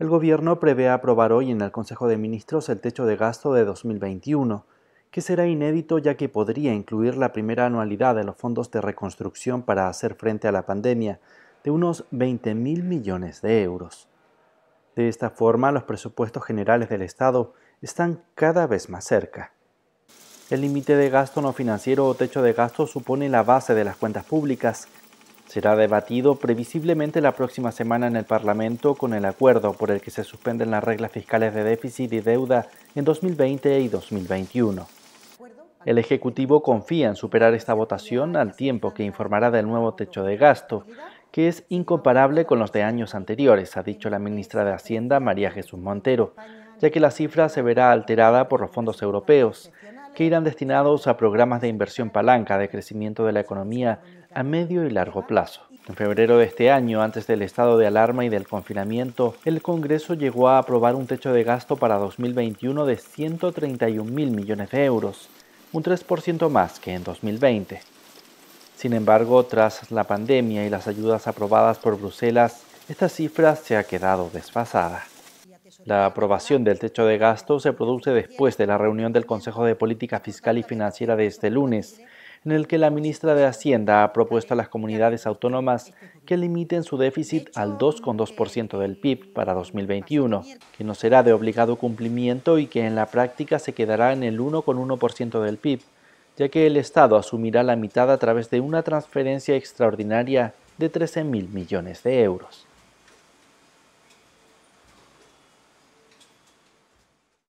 El Gobierno prevé aprobar hoy en el Consejo de Ministros el techo de gasto de 2021, que será inédito ya que podría incluir la primera anualidad de los fondos de reconstrucción para hacer frente a la pandemia, de unos 20.000 millones de euros. De esta forma, los presupuestos generales del Estado están cada vez más cerca. El límite de gasto no financiero o techo de gasto supone la base de las cuentas públicas Será debatido previsiblemente la próxima semana en el Parlamento con el acuerdo por el que se suspenden las reglas fiscales de déficit y deuda en 2020 y 2021. El Ejecutivo confía en superar esta votación al tiempo que informará del nuevo techo de gasto, que es incomparable con los de años anteriores, ha dicho la ministra de Hacienda María Jesús Montero, ya que la cifra se verá alterada por los fondos europeos que irán destinados a programas de inversión palanca de crecimiento de la economía a medio y largo plazo. En febrero de este año, antes del estado de alarma y del confinamiento, el Congreso llegó a aprobar un techo de gasto para 2021 de 131 mil millones de euros, un 3% más que en 2020. Sin embargo, tras la pandemia y las ayudas aprobadas por Bruselas, esta cifra se ha quedado desfasada. La aprobación del techo de gasto se produce después de la reunión del Consejo de Política Fiscal y Financiera de este lunes, en el que la ministra de Hacienda ha propuesto a las comunidades autónomas que limiten su déficit al 2,2% del PIB para 2021, que no será de obligado cumplimiento y que en la práctica se quedará en el 1,1% del PIB, ya que el Estado asumirá la mitad a través de una transferencia extraordinaria de 13.000 millones de euros.